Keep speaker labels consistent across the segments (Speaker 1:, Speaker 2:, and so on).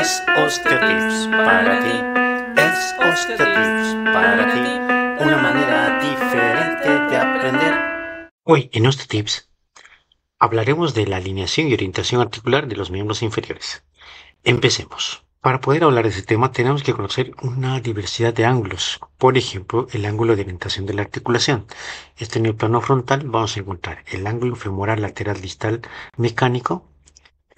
Speaker 1: Es Osteotips para ti, es Osteotips para ti, una manera diferente de aprender. Hoy en Osteotips hablaremos de la alineación y orientación articular de los miembros inferiores. Empecemos. Para poder hablar de este tema tenemos que conocer una diversidad de ángulos, por ejemplo el ángulo de orientación de la articulación. Este en el plano frontal vamos a encontrar el ángulo femoral lateral distal mecánico,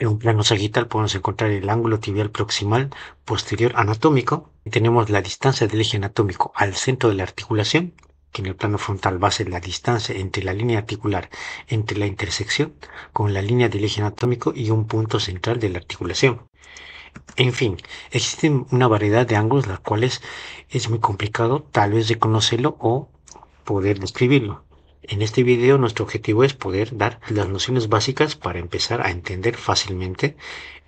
Speaker 1: en un plano sagital podemos encontrar el ángulo tibial proximal posterior anatómico. Y tenemos la distancia del eje anatómico al centro de la articulación, que en el plano frontal va a ser la distancia entre la línea articular, entre la intersección con la línea del eje anatómico y un punto central de la articulación. En fin, existen una variedad de ángulos los cuales es muy complicado tal vez reconocerlo o poder describirlo. En este video nuestro objetivo es poder dar las nociones básicas para empezar a entender fácilmente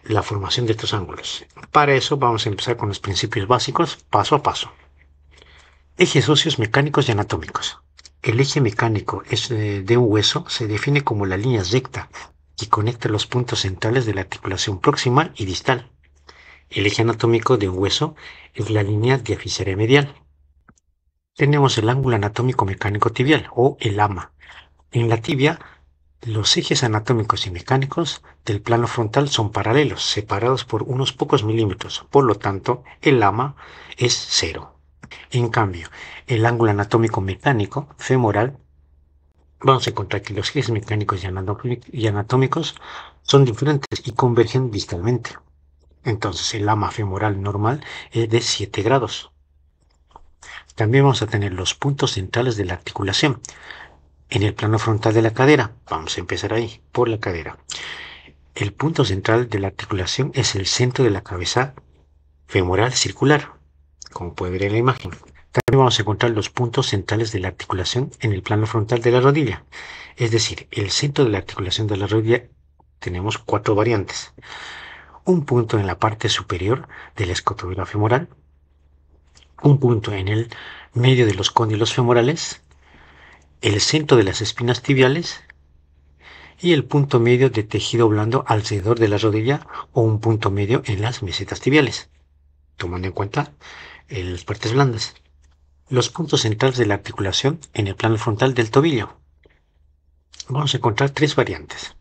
Speaker 1: la formación de estos ángulos. Para eso vamos a empezar con los principios básicos paso a paso. Ejes óseos mecánicos y anatómicos. El eje mecánico eh, de un hueso se define como la línea recta que conecta los puntos centrales de la articulación proximal y distal. El eje anatómico de un hueso es la línea diafisaria medial tenemos el ángulo anatómico mecánico tibial o el AMA. En la tibia, los ejes anatómicos y mecánicos del plano frontal son paralelos, separados por unos pocos milímetros, por lo tanto, el AMA es cero. En cambio, el ángulo anatómico mecánico femoral, vamos a encontrar que los ejes mecánicos y anatómicos son diferentes y convergen distalmente. Entonces, el AMA femoral normal es de 7 grados, también vamos a tener los puntos centrales de la articulación. En el plano frontal de la cadera, vamos a empezar ahí, por la cadera. El punto central de la articulación es el centro de la cabeza femoral circular, como puede ver en la imagen. También vamos a encontrar los puntos centrales de la articulación en el plano frontal de la rodilla. Es decir, el centro de la articulación de la rodilla tenemos cuatro variantes. Un punto en la parte superior de la femoral, un punto en el medio de los cóndilos femorales, el centro de las espinas tibiales y el punto medio de tejido blando alrededor de la rodilla o un punto medio en las mesetas tibiales, tomando en cuenta las partes blandas. Los puntos centrales de la articulación en el plano frontal del tobillo. Vamos a encontrar tres variantes.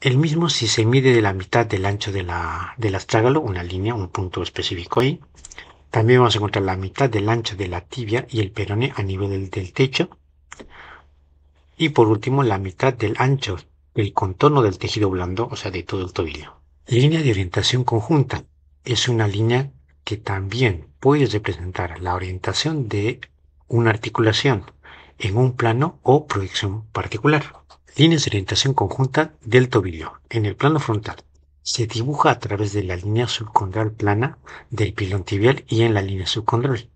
Speaker 1: El mismo si se mide de la mitad del ancho del astrágalo, una línea, un punto específico ahí, también vamos a encontrar la mitad del ancho de la tibia y el perone a nivel del, techo. Y por último, la mitad del ancho el contorno del tejido blando, o sea, de todo el tobillo. Línea de orientación conjunta. Es una línea que también puede representar la orientación de una articulación en un plano o proyección particular. Líneas de orientación conjunta del tobillo en el plano frontal se dibuja a través de la línea subcondral plana del pilón tibial y en la línea subcondral,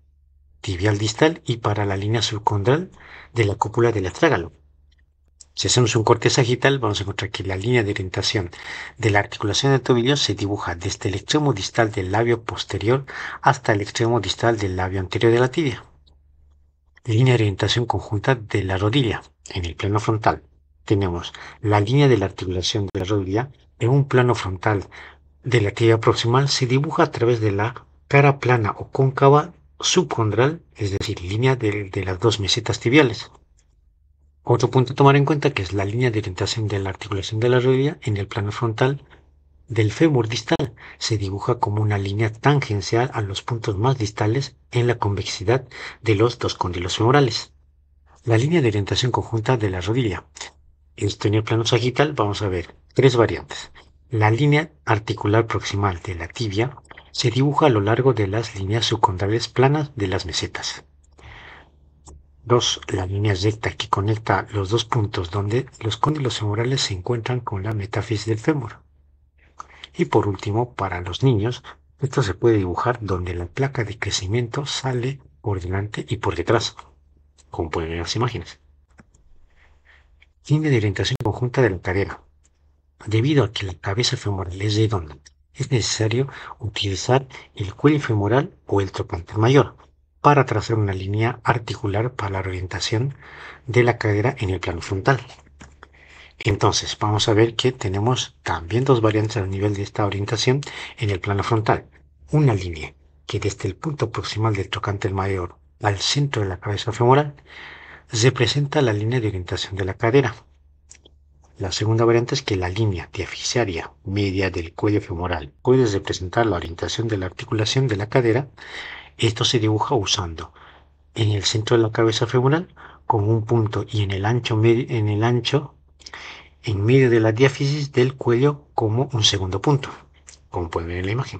Speaker 1: tibial distal y para la línea subcondral de la cúpula del astrágalo. Si hacemos un corte sagital, vamos a encontrar que la línea de orientación de la articulación del tobillo se dibuja desde el extremo distal del labio posterior hasta el extremo distal del labio anterior de la tibia. Línea de orientación conjunta de la rodilla en el plano frontal tenemos la línea de la articulación de la rodilla en un plano frontal de la tibia proximal se dibuja a través de la cara plana o cóncava subcondral, es decir, línea de, de las dos mesetas tibiales. Otro punto a tomar en cuenta que es la línea de orientación de la articulación de la rodilla en el plano frontal del fémur distal se dibuja como una línea tangencial a los puntos más distales en la convexidad de los dos condilos femorales. La línea de orientación conjunta de la rodilla en el plano sagital vamos a ver tres variantes. La línea articular proximal de la tibia se dibuja a lo largo de las líneas subcondrales planas de las mesetas. Dos, La línea recta que conecta los dos puntos donde los cóndilos femorales se encuentran con la metáfisis del fémur. Y por último, para los niños, esto se puede dibujar donde la placa de crecimiento sale por delante y por detrás, como pueden ver en las imágenes tiene de orientación conjunta de la cadera, debido a que la cabeza femoral es redonda es necesario utilizar el cuello femoral o el trocante mayor para trazar una línea articular para la orientación de la cadera en el plano frontal. Entonces, vamos a ver que tenemos también dos variantes a nivel de esta orientación en el plano frontal. Una línea que desde el punto proximal del trocante mayor al centro de la cabeza femoral representa la línea de orientación de la cadera. La segunda variante es que la línea diafisaria media del cuello femoral puede representar la orientación de la articulación de la cadera. Esto se dibuja usando en el centro de la cabeza femoral como un punto y en el ancho, en el ancho en medio de la diáfisis del cuello como un segundo punto, como pueden ver en la imagen.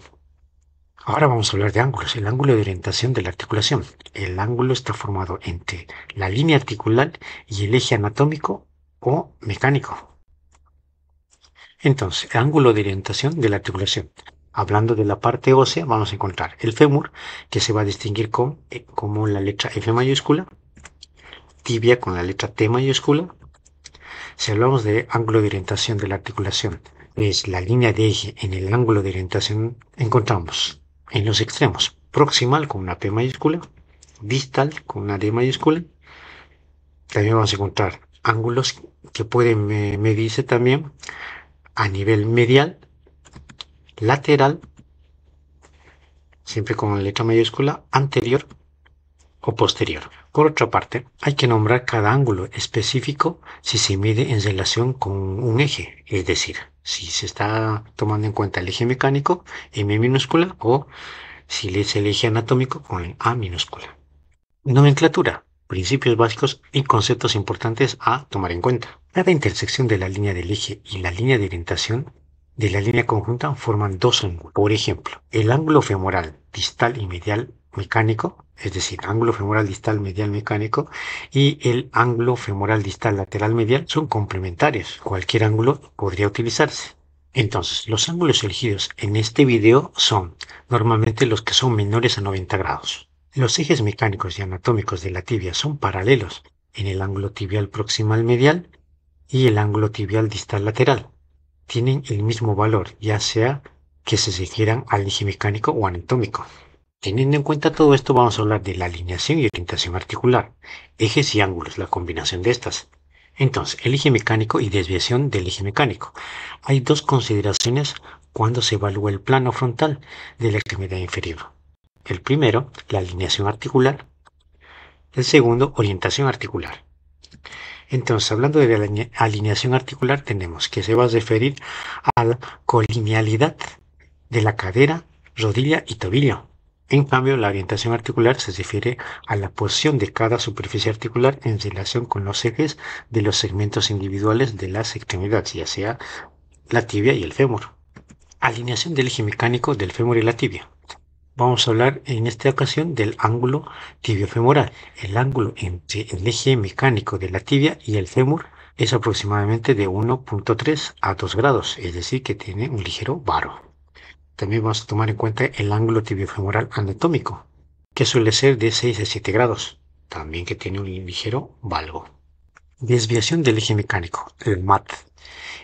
Speaker 1: Ahora vamos a hablar de ángulos, el ángulo de orientación de la articulación. El ángulo está formado entre la línea articular y el eje anatómico o mecánico. Entonces, el ángulo de orientación de la articulación. Hablando de la parte ósea, vamos a encontrar el fémur, que se va a distinguir con, eh, como la letra F mayúscula, tibia con la letra T mayúscula. Si hablamos de ángulo de orientación de la articulación, es la línea de eje en el ángulo de orientación, encontramos en los extremos. Proximal con una P mayúscula, distal con una D mayúscula. También vamos a encontrar ángulos que pueden eh, medirse también a nivel medial, lateral, siempre con la letra mayúscula, anterior o posterior. Por otra parte, hay que nombrar cada ángulo específico si se mide en relación con un eje, es decir, si se está tomando en cuenta el eje mecánico, M minúscula, o si es el eje anatómico con A minúscula. Nomenclatura, principios básicos y conceptos importantes a tomar en cuenta. Cada intersección de la línea del eje y la línea de orientación de la línea conjunta forman dos ángulos. Por ejemplo, el ángulo femoral, distal y medial mecánico, es decir, ángulo femoral distal medial mecánico y el ángulo femoral distal lateral medial son complementarios. Cualquier ángulo podría utilizarse. Entonces, los ángulos elegidos en este video son normalmente los que son menores a 90 grados. Los ejes mecánicos y anatómicos de la tibia son paralelos en el ángulo tibial proximal medial y el ángulo tibial distal lateral. Tienen el mismo valor, ya sea que se siguieran al eje mecánico o anatómico. Teniendo en cuenta todo esto, vamos a hablar de la alineación y orientación articular, ejes y ángulos, la combinación de estas. Entonces, el eje mecánico y desviación del eje mecánico. Hay dos consideraciones cuando se evalúa el plano frontal de la extremidad inferior. El primero, la alineación articular. El segundo, orientación articular. Entonces, hablando de la alineación articular, tenemos que se va a referir a la colinealidad de la cadera, rodilla y tobillo en cambio, la orientación articular se refiere a la posición de cada superficie articular en relación con los ejes de los segmentos individuales de las extremidades, ya sea la tibia y el fémur. Alineación del eje mecánico del fémur y la tibia. Vamos a hablar en esta ocasión del ángulo tibiofemoral. El ángulo entre el eje mecánico de la tibia y el fémur es aproximadamente de 1.3 a 2 grados, es decir, que tiene un ligero varo. También vamos a tomar en cuenta el ángulo tibiofemoral anatómico, que suele ser de 6 a 7 grados, también que tiene un ligero valgo. Desviación del eje mecánico, el MAT,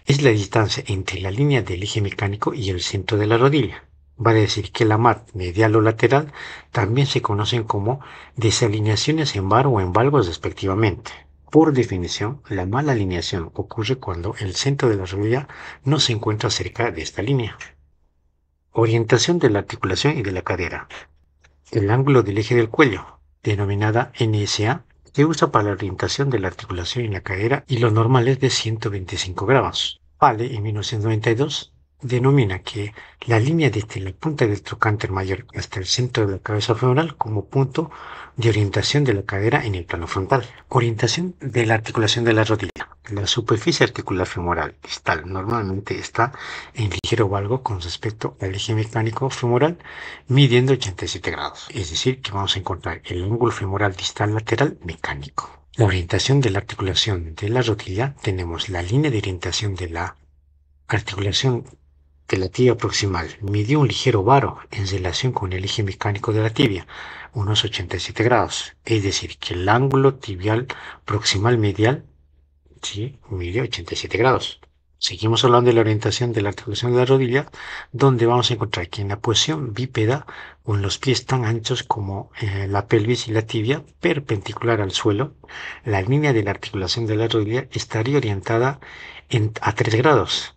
Speaker 1: es la distancia entre la línea del eje mecánico y el centro de la rodilla. Vale decir que la MAT medial o lateral también se conocen como desalineaciones en bar o en valgos respectivamente. Por definición, la mala alineación ocurre cuando el centro de la rodilla no se encuentra cerca de esta línea. Orientación de la articulación y de la cadera. El ángulo del eje del cuello, denominada NSA, se usa para la orientación de la articulación y la cadera y lo normal es de 125 grados. Vale en 1992 denomina que la línea desde este, la punta del trocánter mayor hasta el centro de la cabeza femoral como punto de orientación de la cadera en el plano frontal. Orientación de la articulación de la rodilla. La superficie articular femoral distal normalmente está en ligero valgo con respecto al eje mecánico femoral midiendo 87 grados. Es decir, que vamos a encontrar el ángulo femoral distal lateral mecánico. La orientación de la articulación de la rodilla tenemos la línea de orientación de la articulación de la tibia proximal midió un ligero varo en relación con el eje mecánico de la tibia, unos 87 grados. Es decir, que el ángulo tibial proximal medial sí, midió 87 grados. Seguimos hablando de la orientación de la articulación de la rodilla, donde vamos a encontrar que en la posición bípeda, con los pies tan anchos como eh, la pelvis y la tibia, perpendicular al suelo, la línea de la articulación de la rodilla estaría orientada a 3 grados,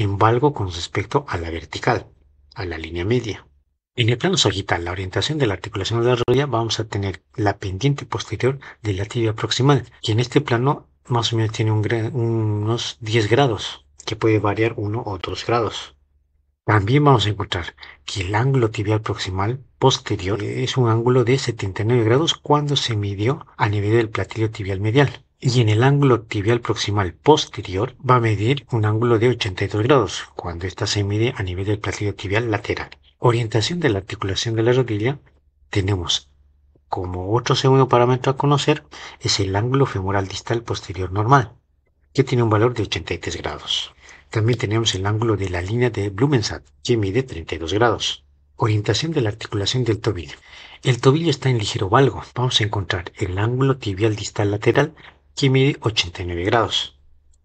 Speaker 1: valgo con respecto a la vertical, a la línea media. En el plano sagital, la orientación de la articulación de la rodilla, vamos a tener la pendiente posterior de la tibia proximal, que en este plano más o menos tiene unos 10 grados, que puede variar uno o 2 grados. También vamos a encontrar que el ángulo tibial proximal posterior es un ángulo de 79 grados cuando se midió a nivel del platillo tibial medial y en el ángulo tibial proximal posterior va a medir un ángulo de 82 grados, cuando ésta se mide a nivel del platillo tibial lateral. Orientación de la articulación de la rodilla, tenemos como otro segundo parámetro a conocer es el ángulo femoral distal posterior normal, que tiene un valor de 83 grados. También tenemos el ángulo de la línea de Blumensat, que mide 32 grados. Orientación de la articulación del tobillo. El tobillo está en ligero valgo. Vamos a encontrar el ángulo tibial distal lateral que mide 89 grados.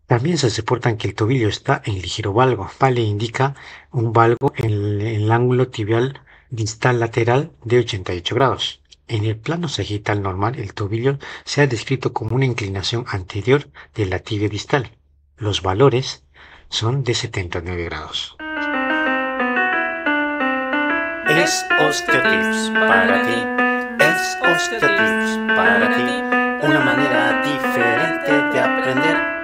Speaker 1: También se reporta que el tobillo está en ligero valgo. Vale indica un valgo en el, ángulo tibial distal lateral de 88 grados. En el plano sagital normal, el tobillo se ha descrito como una inclinación anterior de la tibia distal. Los valores son de 79 grados. Es Osteotips para ti. Es Osteotips para ti una manera diferente de aprender.